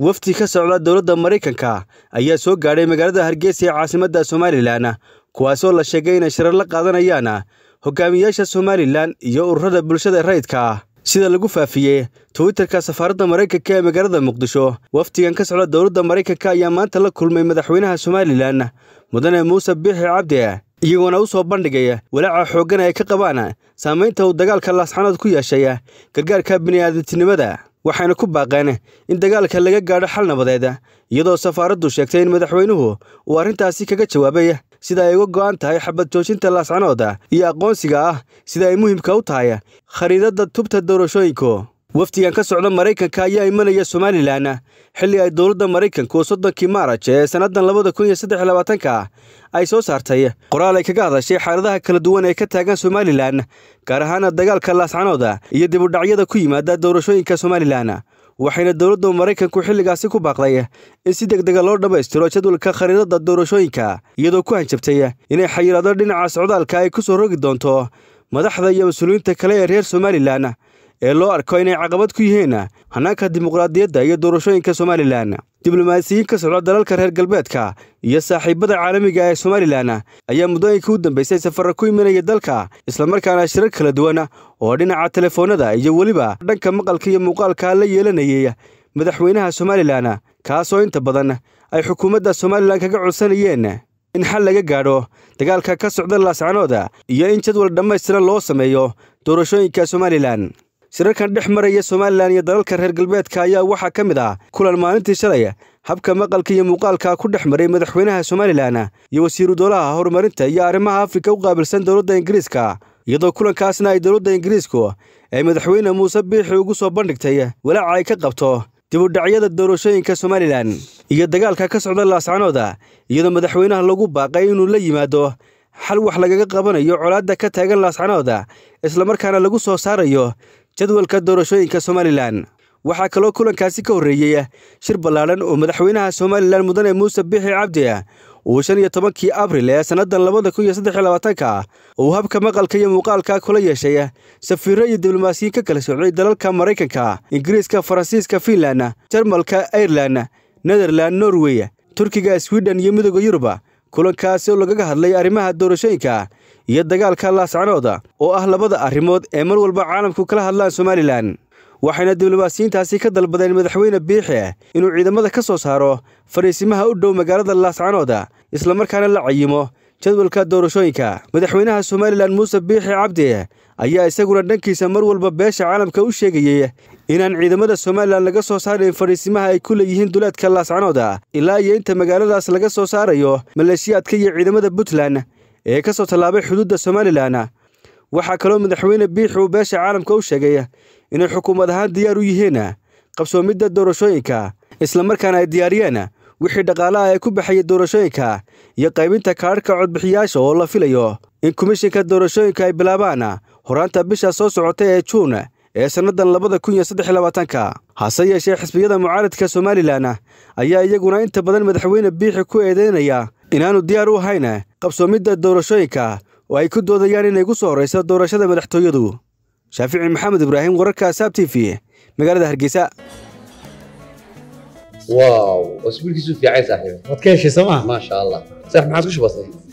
wafdi ka socda dowladda maraykanka ayaa soo gaadhay magaalada hargeysa ee caasimadda somalilan kuwaasoo la sheegay inay shirar la qaadanayaan hogaamiyaasha somalilan iyo ururada bulshada rayidka sida lagu faafiyey twitterka safaaradda maraykanka ee magaalada muqdisho wafdigan ka socda dowladda maraykanka ayaa maanta la kulmay madaxweynaha somalilan mudane muuse biixi cabdi iyagoona u soo bandhigay walaaca xooggan ay ka qabaan saamaynta uu dagaalka laasxanood ku yeeshay gargaarka bini'aadantinimada waxayna ku baaqeen in dagaalka laga gaadho xal nabadeed iyadoo safaaraddu sheegtay in madaxweynuhu uu arrintaasi kaga jawaabay sida ay uga go'an tahay xabad joojinta laascanooda iyo aqoonsiga ah sida ay muhiimka u tahay khariidadda tubta doorashooyinku waftigan ka socda maraykanka ayaa imanaya somalilan xilli ay dowladda maraykanku soddonkii maaraj ee sannadan labada kun iyo saddex labaatanka ay soo saartay qoraal ay kaga hadashay xaaladaha kala duwan ee ka taagan somalilan gaar ahaana dagaalka laascanooda iyo dibudhacyada ku yimaada doorashooyinka somalilan waxayna dowladda maraykanku xilligaasi ku baaqday in si deg dega ah loo dhammaystiro jadwalka khariidada doorashooyinka iyadoo ku hanjabtay inay xayiraado dhinaca socdaalka ay ku soo rogi doonto madaxda iyo mas-uuliyiinta kale ee reer somalilan ee loo arko inay caqabad ku yihiin hanaanka dimuqraadiyadda iyo doorashooyinka somalilan diblomaasiyiin ka socda dalalka reer galbeedka iyo saaxiibada caalamiga ah ee somalilan ayaa muddooyinka u dambaysay safarra ku imanaya dalka islamarkaana shirar kala duwan oo dhinaca telefoonada iyo weliba dhanka maqalka iyo muuqaalka la yeelanayay madaxweynaha somalilan kaasoo inta badan ay xukuumadda somalilan kaga codsanayeen in xal laga gaadho dagaalka ka socda laascanooda iyo in jadwal dhammaystiran loo sameeyo doorashooyinka somalilan shirarkan dhex maraya somalilan iyo dalalka reer galbeedka ayaa waxaa ka mid ah kulan maalintii shalay habka maqalka iyo muuqaalka ku dhex maray madaxweynaha somalilan iyo wasiiru dowlaha horumarinta iyo arrimaha afrika u qaabilsan dowladda ingiriiska iyadoo kulankaasna ay dowladda ingiriisku ay madaxweyne muuse biixi ugu soo bandhigtay walaaca ay ka qabto dibudhacyada doorashooyinka somalilan iyo dagaalka ka socda laascanooda iyadoo madaxweynaha lagu baaqay inuu la yimaado xal wax lagaga qabanayo colaadda ka taagan laascanooda isla markaana lagu soo saarayo jadwalka doorashooyinka somalilan waxaa kaloo kulankaasi ka horreeyey shir ballaadhan oo madaxweynaha somalilan mudane muuse bixi cabdi ah, uu shan iyo tobankii abril ee sannadan labada kun iyo saddex iyo labaatanka ah, uu habka maqalka iyo muuqaalka kula yeeshay safiirro iyo diblomaasiyiin ka kala socday dalalka maraykanka ingiriiska faransiiska finland jarmalka airelan netherlan norway turkiga swiden iyo midooda yurub kulankaasi oo lagaga hadlay arrimaha doorashooyinka iyo dagaalka laascanooda oo ah labada arrimood ee mar walba caalamku kala hadlaan somalilan waxayna diblomaasiyiintaasi ka dalbadeen madaxweyne biixe inuu ciidamada ka soo saaro fadhiisimaha u dhow magaalada laascanooda islamarkaana la cayimo jadwalka doorashooyinka madaxweynaha somalilan muuse biixe cabdi ayaa isaguna dhankiisa mar walba beesha caalamka u sheegayey inaan ciidamada somalilan laga soo saarayn fadhiisimaha ay ku leeyihiin duleedka laascanooda ilaa iyo inta magaaladaas laga soo saarayo maleeshiyaadka iyo ciidamada puntland ee ka soo tallaabay xuduudda somalilanna waxaa kaloo madaxweyne biix uu beesha caalamka u sheegay inay xukuumad ahaan diyaar u yihiin qabsoomidda doorashooyinka islamarkaana ay diyaariyeen wixii dhaqaalaha ay ku baxaya doorashooyinka iyo qaybinta kaadhka codbixiyaasha oo la filayo in komishinka doorashooyinka ay bilaabaan horaanta bisha soo socota ee juun ee sannadan labada kun iyo saddex labaatanka hase yeeshee xisbiyada mucaaradka somalilan ayaa iyaguna inta badan madaxweyne biixi ku eedaynaya inaanu diyaar u ahayn qabsoomidda doorashooyinka oo ay ku doodayaan inay ku soo horreyso doorashada madaxtooyadu shaafici maxamed ibraahim wararka saab t v magaalada hargeysa wow waa iskuulkiisu saaxiib wad ka maasha allah saax maxaad ku shubatay